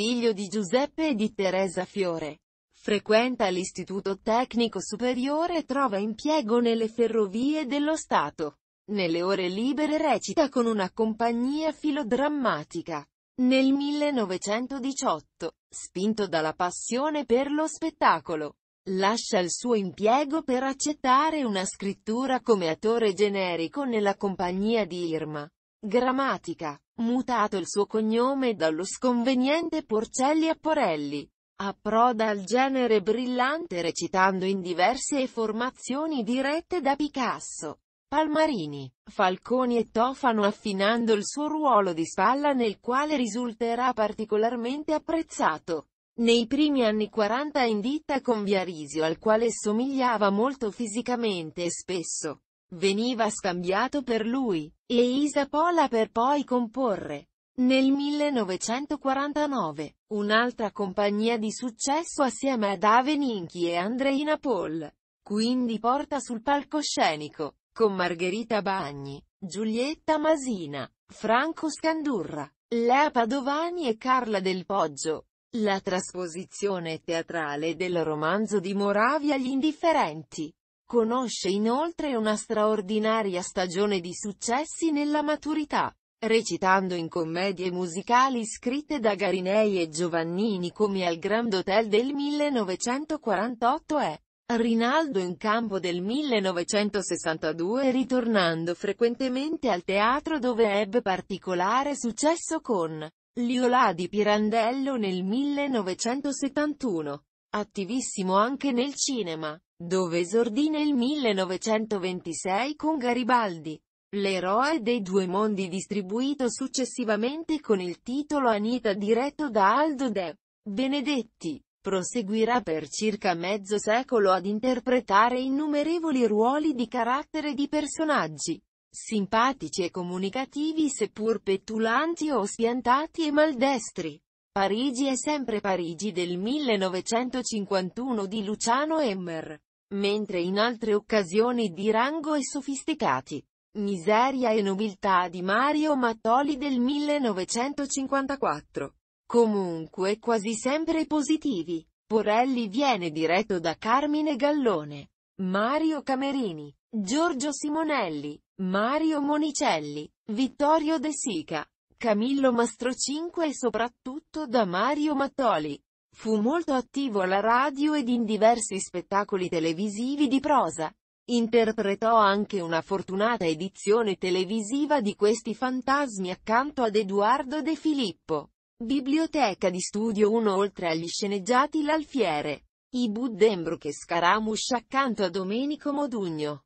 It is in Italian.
figlio di Giuseppe e di Teresa Fiore. Frequenta l'Istituto Tecnico Superiore e trova impiego nelle ferrovie dello Stato. Nelle ore libere recita con una compagnia filodrammatica. Nel 1918, spinto dalla passione per lo spettacolo, lascia il suo impiego per accettare una scrittura come attore generico nella compagnia di Irma. Grammatica, mutato il suo cognome dallo sconveniente Porcelli a Porelli. Approda al genere brillante recitando in diverse formazioni dirette da Picasso, Palmarini, Falconi e Tofano affinando il suo ruolo di spalla nel quale risulterà particolarmente apprezzato. Nei primi anni 40 in ditta con Viarisio al quale somigliava molto fisicamente e spesso veniva scambiato per lui, e Isa Pola per poi comporre. Nel 1949, un'altra compagnia di successo assieme ad Ave Ninchi e Andreina Paul, quindi porta sul palcoscenico, con Margherita Bagni, Giulietta Masina, Franco Scandurra, Lea Padovani e Carla Del Poggio. La trasposizione teatrale del romanzo di Moravia Gli indifferenti Conosce inoltre una straordinaria stagione di successi nella maturità, recitando in commedie musicali scritte da Garinei e Giovannini come al Grand Hotel del 1948 e Rinaldo in campo del 1962 ritornando frequentemente al teatro dove ebbe particolare successo con Liola di Pirandello nel 1971. Attivissimo anche nel cinema dove esordì nel 1926 con Garibaldi. L'eroe dei due mondi distribuito successivamente con il titolo Anita diretto da Aldo De Benedetti. Proseguirà per circa mezzo secolo ad interpretare innumerevoli ruoli di carattere di personaggi, simpatici e comunicativi seppur petulanti o spiantati e maldestri. Parigi è sempre Parigi del 1951 di Luciano Emmer mentre in altre occasioni di rango e sofisticati. Miseria e nobiltà di Mario Mattoli del 1954. Comunque quasi sempre positivi. Porelli viene diretto da Carmine Gallone, Mario Camerini, Giorgio Simonelli, Mario Monicelli, Vittorio De Sica, Camillo Mastrocinque e soprattutto da Mario Mattoli. Fu molto attivo alla radio ed in diversi spettacoli televisivi di prosa. Interpretò anche una fortunata edizione televisiva di questi fantasmi accanto ad Edoardo De Filippo. Biblioteca di studio 1 Oltre agli sceneggiati L'Alfiere. I Buddenbrook e scaramuscia accanto a Domenico Modugno.